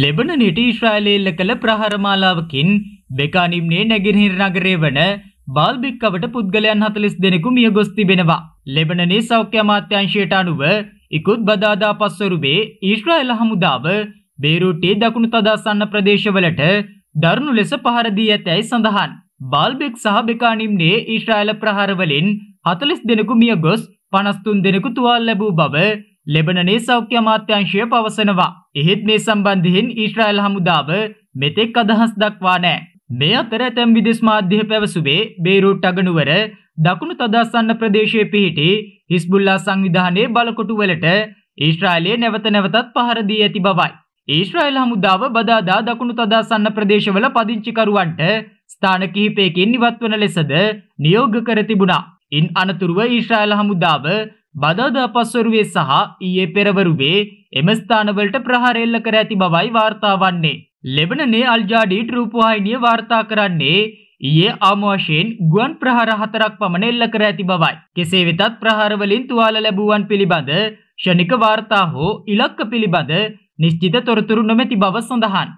ලෙබනනට ඊශ්‍රායලේල්ල කළ ප්‍රහරමාලාවකින් දෙකානිම්නේ නැගෙනහිර නගරේ වන බාල්බික්කවට පුද්ගලයන් හතලිස් දෙනෙකු මිය ගොස් තිබෙනවා. ලෙබනනේ සෞඛ්‍ය අමාත්‍යංශයට අනුව ඉකුත් බදාදා පස්වරුවේ ඊශ්‍රායල හමුදාව බේරුටේ දකුණු තදාසන්න ප්‍රදේශවලට දරුණු ලෙස පහරදී ඇතැයි සඳහන්. බාල්බෙක් සහ බෙකානිම්නේ ඊශ්‍රායල ප්‍රහරවලින් හතලිස් දෙනෙකු මිය ගොස් පනස්තුන් දෙනෙකු තුවාල් ලැබූ බව ලෙබනනේ සෞඛ්‍ය අමාත්‍යංශය පවසනවා. එහෙත් මේ සම්බන්ධයෙන් ඊශ්‍රායල් හමුදාව මෙතෙක් අදහස් දක්වා නෑ. මේ අතර ඇතැම් විදෙස් මාධ්‍ය පැවසුවේ බේරුට් අගනුවර දකුණු තදස්සන්න ප්‍රදේශයේ පිහිටි හිස්බුල්ලා සංවිධානයේ බලකොටුවලට ඊශ්‍රායලයේ නැවත නැවතත් පහර දී ඇති බවයි. ඊශ්‍රායල් හමුදාව බදාදා දකුණු තදස්සන්න ප්‍රදේශවල පදිංචිකරුවන්ට ස්ථාන කිහිපයකින් ඉවත්වන ලෙසද නියෝග කර තිබුණා. ඉන් අනතුරුව ඊශ්‍රායල් හමුදාව බදාදා පස්වරුවේ සහ ඊයේ පෙරවරුවේ එම ස්ථානවලට ප්‍රහාර එල්ල කර ඇති බවයි වාර්තා වන්නේ. ලෙබනනේ අල්ජාඩී රූපවාහිනිය වාර්තා කරන්නේ ඊයේ ආම වශයෙන් ගුවන් ප්‍රහාර හතරක් පමණ එල්ල කර ඇති බවයි. කෙසේ වෙතත් ප්‍රහාරවලින් තුවාල ලැබුවන් පිළිබඳ ෂණික වාර්තා හෝ ඉලක්ක පිළිබඳ නිශ්චිත තොරතුරු නොමැති බව සඳහන්.